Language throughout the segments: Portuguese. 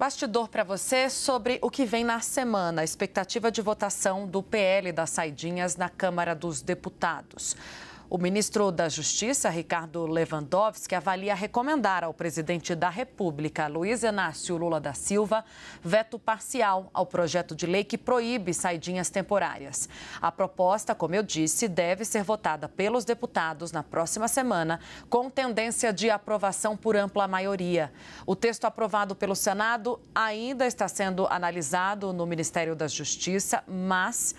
Bastidor para você sobre o que vem na semana, a expectativa de votação do PL das Saidinhas na Câmara dos Deputados. O ministro da Justiça, Ricardo Lewandowski, avalia recomendar ao presidente da República, Luiz Inácio Lula da Silva, veto parcial ao projeto de lei que proíbe saidinhas temporárias. A proposta, como eu disse, deve ser votada pelos deputados na próxima semana, com tendência de aprovação por ampla maioria. O texto aprovado pelo Senado ainda está sendo analisado no Ministério da Justiça, mas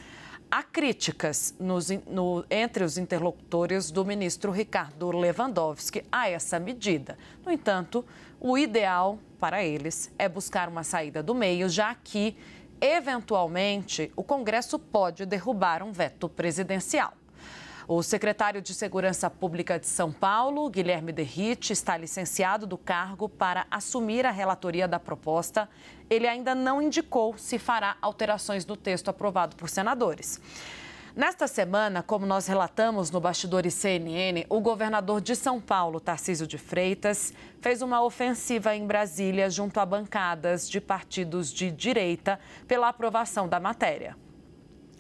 há críticas nos, no, entre os interlocutores do ministro Ricardo Lewandowski a essa medida. No entanto, o ideal para eles é buscar uma saída do meio, já que, eventualmente, o Congresso pode derrubar um veto presidencial. O secretário de Segurança Pública de São Paulo, Guilherme Derrite, está licenciado do cargo para assumir a relatoria da proposta. Ele ainda não indicou se fará alterações no texto aprovado por senadores. Nesta semana, como nós relatamos no Bastidores CNN, o governador de São Paulo, Tarcísio de Freitas, fez uma ofensiva em Brasília junto a bancadas de partidos de direita pela aprovação da matéria.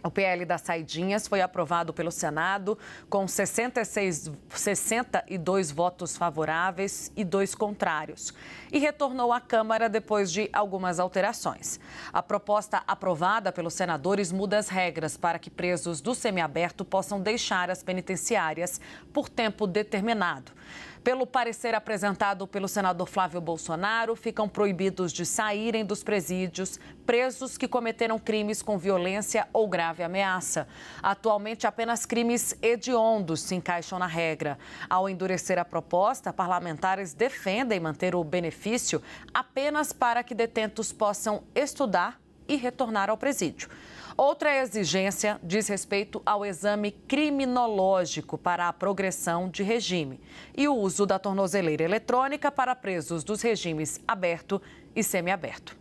O PL das saidinhas foi aprovado pelo Senado com 66, 62 votos favoráveis e dois contrários e retornou à Câmara depois de algumas alterações. A proposta aprovada pelos senadores muda as regras para que presos do semiaberto possam deixar as penitenciárias por tempo determinado. Pelo parecer apresentado pelo senador Flávio Bolsonaro, ficam proibidos de saírem dos presídios presos que cometeram crimes com violência ou grave ameaça. Atualmente, apenas crimes hediondos se encaixam na regra. Ao endurecer a proposta, parlamentares defendem manter o benefício apenas para que detentos possam estudar e retornar ao presídio. Outra exigência diz respeito ao exame criminológico para a progressão de regime e o uso da tornozeleira eletrônica para presos dos regimes aberto e semiaberto.